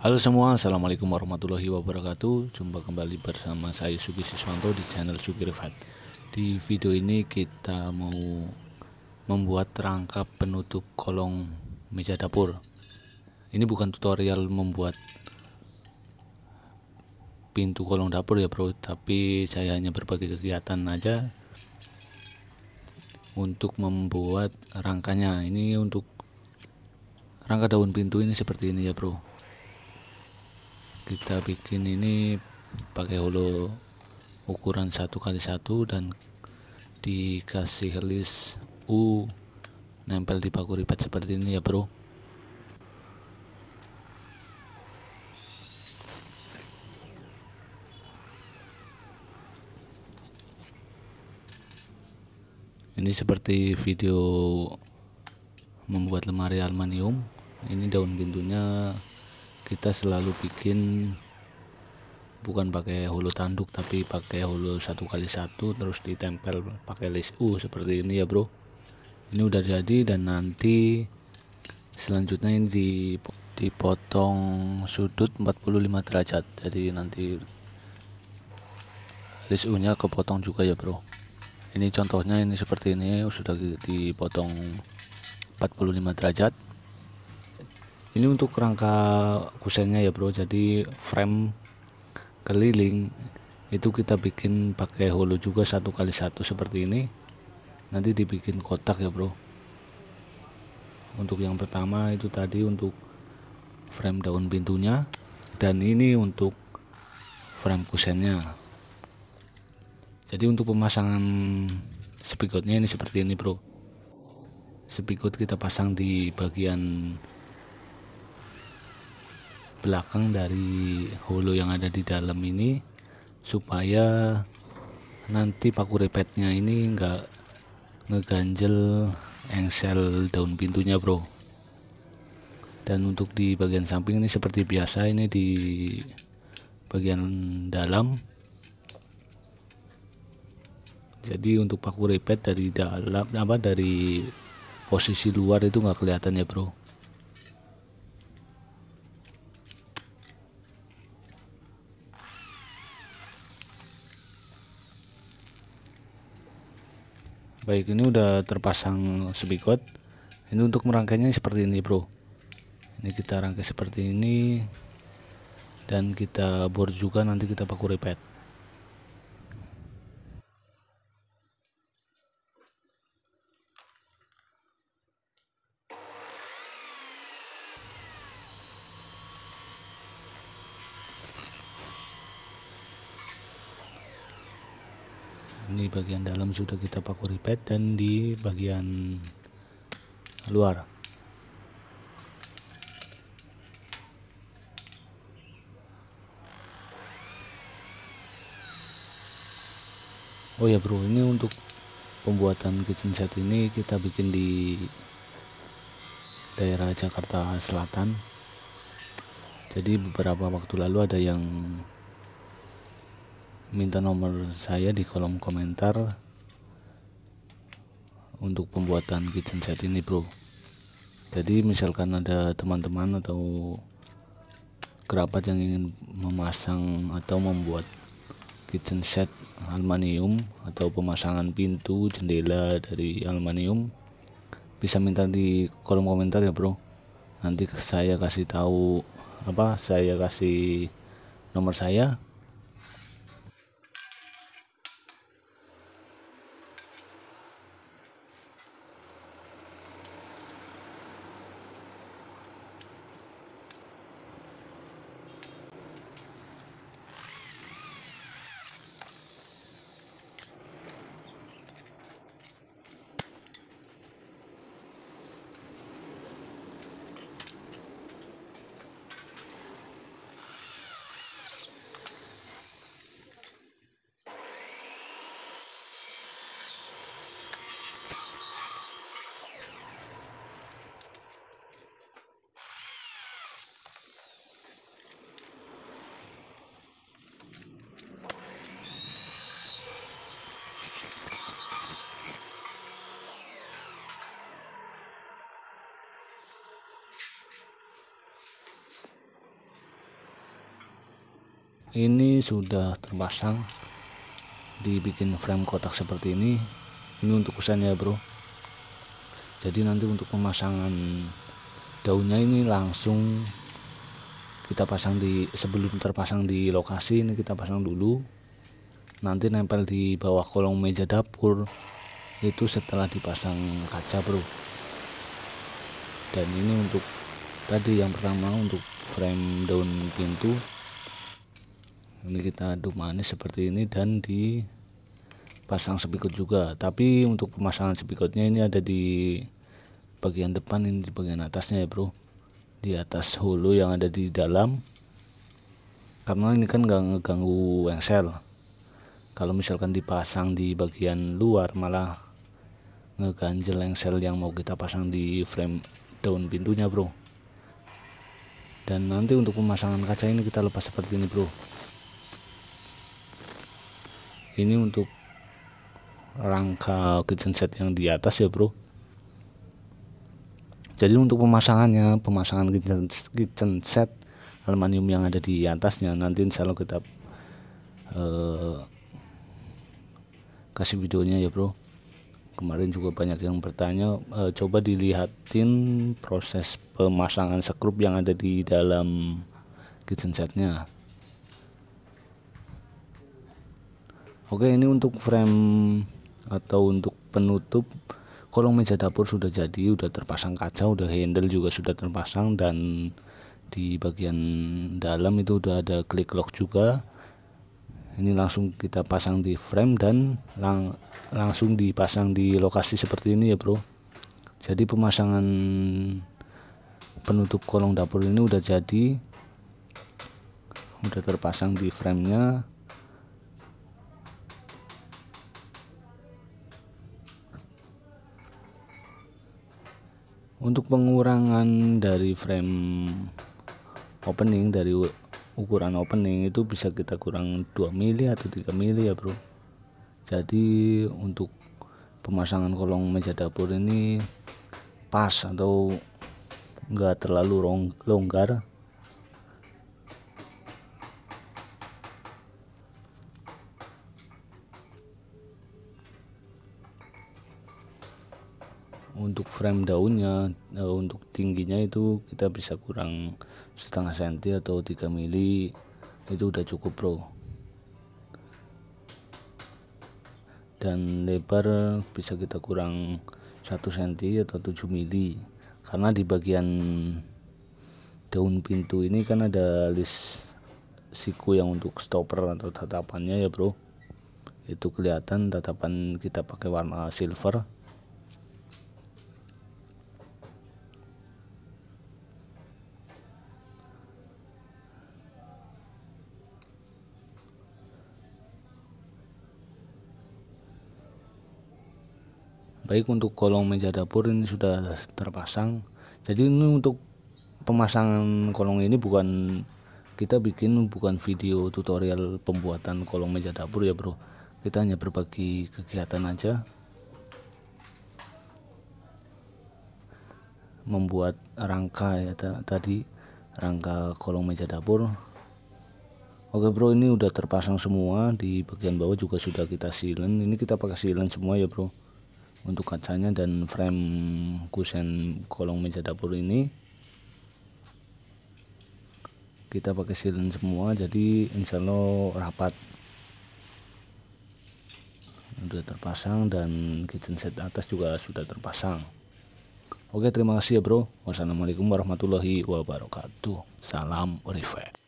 Halo semua, Assalamualaikum warahmatullahi wabarakatuh Jumpa kembali bersama saya Sugi Siswanto di channel Sugi Rifat Di video ini kita mau membuat rangka penutup kolong meja dapur Ini bukan tutorial membuat pintu kolong dapur ya bro Tapi saya hanya berbagi kegiatan aja Untuk membuat rangkanya Ini untuk rangka daun pintu ini seperti ini ya bro kita bikin ini pakai holo ukuran satu kali satu dan dikasih list U nempel di paku ribet seperti ini ya bro ini seperti video membuat lemari aluminium ini daun pintunya kita selalu bikin bukan pakai hulu tanduk tapi pakai hulu satu kali satu terus ditempel pakai list U uh, seperti ini ya bro ini udah jadi dan nanti selanjutnya ini dipotong sudut 45 derajat jadi nanti list U nya kepotong juga ya bro ini contohnya ini seperti ini sudah dipotong 45 derajat ini untuk rangka kusennya ya bro jadi frame keliling itu kita bikin pakai holo juga satu kali satu seperti ini nanti dibikin kotak ya bro untuk yang pertama itu tadi untuk frame daun pintunya dan ini untuk frame kusennya jadi untuk pemasangan spigotnya ini seperti ini bro spigot kita pasang di bagian belakang dari hulu yang ada di dalam ini supaya nanti paku repetnya ini enggak ngeganjel engsel daun pintunya bro dan untuk di bagian samping ini seperti biasa ini di bagian dalam jadi untuk paku repet dari dalam apa dari posisi luar itu nggak kelihatan ya bro baik ini udah terpasang sebikot ini untuk merangkainya seperti ini bro ini kita rangkai seperti ini dan kita bor juga nanti kita paku repet Ini bagian dalam sudah kita paku ripet dan di bagian luar oh ya bro ini untuk pembuatan kitchen set ini kita bikin di daerah Jakarta Selatan jadi beberapa waktu lalu ada yang minta nomor saya di kolom komentar untuk pembuatan kitchen set ini bro jadi misalkan ada teman-teman atau kerabat yang ingin memasang atau membuat kitchen set aluminium atau pemasangan pintu jendela dari aluminium bisa minta di kolom komentar ya bro nanti saya kasih tahu apa saya kasih nomor saya ini sudah terpasang dibikin frame kotak seperti ini ini untuk kusen ya bro jadi nanti untuk pemasangan daunnya ini langsung kita pasang di sebelum terpasang di lokasi ini kita pasang dulu nanti nempel di bawah kolong meja dapur itu setelah dipasang kaca bro dan ini untuk tadi yang pertama untuk frame daun pintu ini kita aduk manis seperti ini dan di pasang juga tapi untuk pemasangan sepikotnya ini ada di bagian depan ini di bagian atasnya ya bro di atas hulu yang ada di dalam karena ini kan gak ngeganggu engsel kalau misalkan dipasang di bagian luar malah ngeganjel engsel yang mau kita pasang di frame daun pintunya bro dan nanti untuk pemasangan kaca ini kita lepas seperti ini bro ini untuk rangka kitchen set yang di atas ya bro jadi untuk pemasangannya pemasangan kitchen, set aluminium yang ada di atasnya nanti insya Allah kita uh, kasih videonya ya bro kemarin juga banyak yang bertanya uh, coba dilihatin proses pemasangan sekrup yang ada di dalam kitchen setnya oke ini untuk frame atau untuk penutup kolong meja dapur sudah jadi sudah terpasang kaca sudah handle juga sudah terpasang dan di bagian dalam itu sudah ada klik lock juga ini langsung kita pasang di frame dan lang langsung dipasang di lokasi seperti ini ya bro jadi pemasangan penutup kolong dapur ini sudah jadi sudah terpasang di framenya untuk pengurangan dari frame opening dari ukuran opening itu bisa kita kurang 2 mili atau 3 mili ya bro jadi untuk pemasangan kolong meja dapur ini pas atau enggak terlalu long longgar untuk frame daunnya uh, untuk tingginya itu kita bisa kurang setengah senti atau 3 mili itu udah cukup bro dan lebar bisa kita kurang 1 senti atau 7 mili karena di bagian daun pintu ini kan ada list siku yang untuk stopper atau tatapannya ya bro itu kelihatan tatapan kita pakai warna silver baik untuk kolong meja dapur ini sudah terpasang jadi ini untuk pemasangan kolong ini bukan kita bikin bukan video tutorial pembuatan kolong meja dapur ya bro kita hanya berbagi kegiatan aja membuat rangka ya tadi rangka kolong meja dapur oke bro ini udah terpasang semua di bagian bawah juga sudah kita silen ini kita pakai silen semua ya bro untuk kacanya dan frame kusen kolong meja dapur ini kita pakai silen semua jadi insya Allah rapat sudah terpasang dan kitchen set atas juga sudah terpasang oke terima kasih ya bro wassalamualaikum warahmatullahi wabarakatuh salam refresh